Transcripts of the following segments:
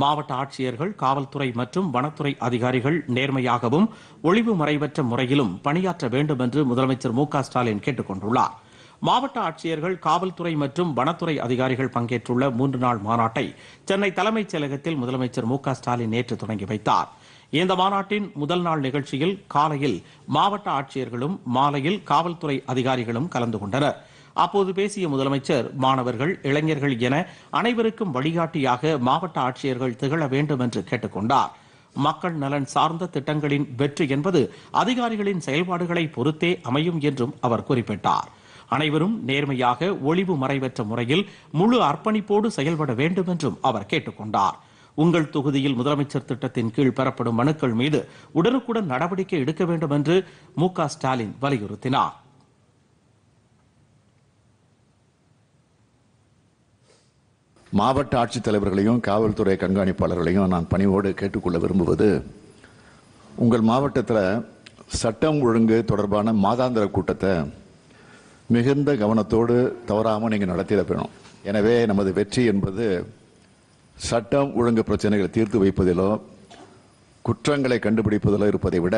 மாவட்ட ஆட்சியர்கள் காவல்துறை மற்றும் வனத்துறை அதிகாரிகள் நேர்மையாகவும் ஒளிவு மறைவற்ற முறையிலும் பணியாற்ற வேண்டும் என்று முதலமைச்சர் மு ஸ்டாலின் கேட்டுக் கொண்டுள்ளார் மாவட்ட ஆட்சியர்கள் காவல்துறை மற்றும் வனத்துறை அதிகாரிகள் பங்கேற்றுள்ள மூன்று நாள் மாநாட்டை சென்னை தலைமைச் செயலகத்தில் முதலமைச்சர் மு ஸ்டாலின் நேற்று தொடங்கி வைத்தார் இந்த மாநாட்டின் முதல் நாள் நிகழ்ச்சியில் காலையில் மாவட்ட ஆட்சியர்களும் மாலையில் காவல்துறை அதிகாரிகளும் கலந்து கொண்டனா் அப்போது பேசிய முதலமைச்சர் மாணவர்கள் இளைஞர்கள் என அனைவருக்கும் வழிகாட்டியாக மாவட்ட ஆட்சியர்கள் திகழ வேண்டும் என்று கேட்டுக்கொண்டார் மக்கள் நலன் சார்ந்த திட்டங்களின் வெற்றி என்பது அதிகாரிகளின் செயல்பாடுகளை பொறுத்தே அமையும் என்றும் அவர் குறிப்பிட்டார் அனைவரும் நேர்மையாக ஒளிவு மறைவற்ற முறையில் முழு அர்ப்பணிப்போடு செயல்பட வேண்டும் என்றும் அவர் கேட்டுக்கொண்டார் உங்கள் தொகுதியில் முதலமைச்சர் திட்டத்தின் கீழ் பெறப்படும் மனுக்கள் மீது உடனுக்குடன் நடவடிக்கை எடுக்க வேண்டும் என்று மு ஸ்டாலின் வலியுறுத்தினார் மாவட்ட ஆட்சித்தலைவர்களையும் காவல்துறை கண்காணிப்பாளர்களையும் நான் பணிவோடு கேட்டுக்கொள்ள விரும்புவது உங்கள் மாவட்டத்தில் சட்டம் ஒழுங்கு தொடர்பான மாதாந்திர கூட்டத்தை மிகுந்த கவனத்தோடு தவறாமல் நீங்கள் நடத்திட வேணும் எனவே நமது வெற்றி என்பது சட்டம் ஒழுங்கு பிரச்சனைகளை தீர்த்து வைப்பதிலோ குற்றங்களை கண்டுபிடிப்பதிலோ இருப்பதை விட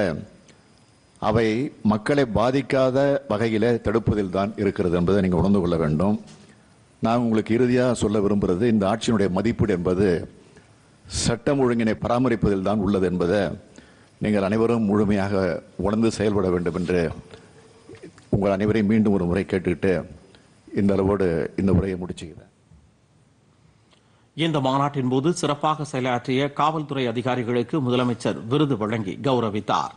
அவை மக்களை பாதிக்காத வகையில் தடுப்பதில் தான் இருக்கிறது என்பதை நீங்கள் உணர்ந்து கொள்ள வேண்டும் நான் உங்களுக்கு இறுதியாக சொல்ல விரும்புகிறது இந்த ஆட்சியினுடைய மதிப்பீடு என்பது சட்டம் ஒழுங்கினை பராமரிப்பதில் தான் உள்ளது என்பதை நீங்கள் அனைவரும் முழுமையாக உணர்ந்து செயல்பட வேண்டும் என்று உங்கள் அனைவரையும் மீண்டும் ஒரு முறை கேட்டுக்கிட்டு இந்த அளவோடு இந்த உரையை முடிச்சுக்கிறேன் இந்த மாநாட்டின் போது சிறப்பாக செயலாற்றிய காவல்துறை அதிகாரிகளுக்கு முதலமைச்சர் விருது வழங்கி கௌரவித்தார்